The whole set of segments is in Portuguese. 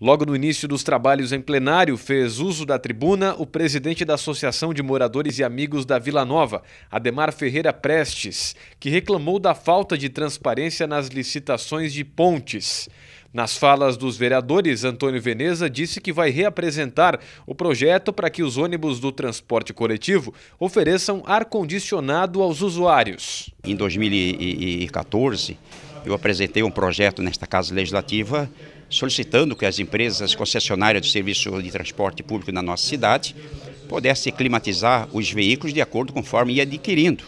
Logo no início dos trabalhos em plenário, fez uso da tribuna o presidente da Associação de Moradores e Amigos da Vila Nova, Ademar Ferreira Prestes, que reclamou da falta de transparência nas licitações de pontes. Nas falas dos vereadores, Antônio Veneza disse que vai reapresentar o projeto para que os ônibus do transporte coletivo ofereçam ar-condicionado aos usuários. Em 2014, eu apresentei um projeto nesta Casa Legislativa solicitando que as empresas concessionárias do serviço de transporte público na nossa cidade pudessem climatizar os veículos de acordo conforme ia adquirindo.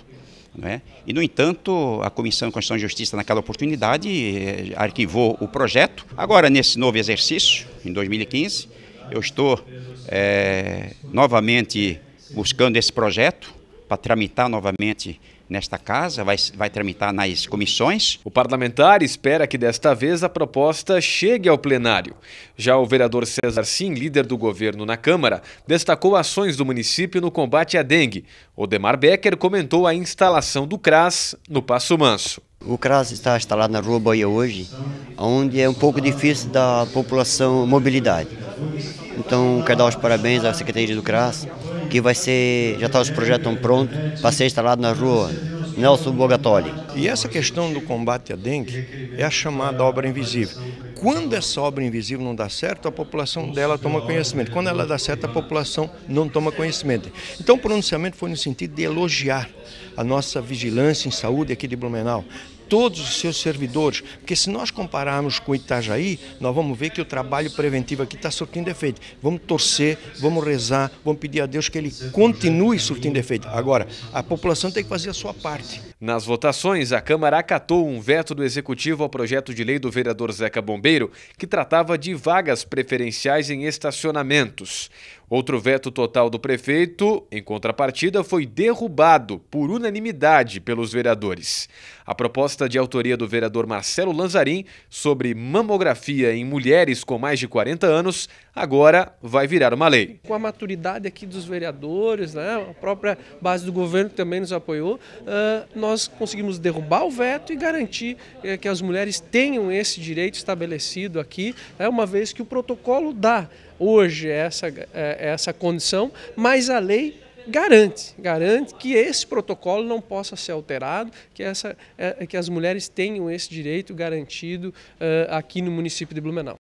É? E, no entanto, a Comissão de Constituição e Justiça, naquela oportunidade, eh, arquivou o projeto. Agora, nesse novo exercício, em 2015, eu estou é, novamente buscando esse projeto para tramitar novamente nesta casa, vai, vai tramitar nas comissões. O parlamentar espera que desta vez a proposta chegue ao plenário. Já o vereador César Sim, líder do governo na Câmara, destacou ações do município no combate à dengue. O Demar Becker comentou a instalação do CRAS no Passo Manso. O CRAS está instalado na Rua Bahia hoje, onde é um pouco difícil da população mobilidade. Então quero dar os parabéns à Secretaria do CRAS, que vai ser, já está os projetos prontos para ser instalado na rua Nelson Bogatoli. E essa questão do combate à dengue é a chamada obra invisível. Quando essa obra invisível não dá certo, a população dela toma conhecimento. Quando ela dá certo, a população não toma conhecimento. Então o pronunciamento foi no sentido de elogiar a nossa vigilância em saúde aqui de Blumenau, todos os seus servidores, porque se nós compararmos com Itajaí, nós vamos ver que o trabalho preventivo aqui está surtindo efeito. Vamos torcer, vamos rezar, vamos pedir a Deus que ele continue surtindo efeito. Agora, a população tem que fazer a sua parte. Nas votações, a Câmara acatou um veto do Executivo ao projeto de lei do vereador Zeca Bombeiro, que tratava de vagas preferenciais em estacionamentos. Outro veto total do prefeito, em contrapartida, foi derrubado por unanimidade pelos vereadores. A proposta de autoria do vereador Marcelo Lanzarin sobre mamografia em mulheres com mais de 40 anos agora vai virar uma lei. Com a maturidade aqui dos vereadores, né, a própria base do governo também nos apoiou, nós conseguimos derrubar o veto e garantir eh, que as mulheres tenham esse direito estabelecido aqui, né, uma vez que o protocolo dá hoje essa, eh, essa condição, mas a lei garante, garante que esse protocolo não possa ser alterado, que, essa, é, que as mulheres tenham esse direito garantido uh, aqui no município de Blumenau.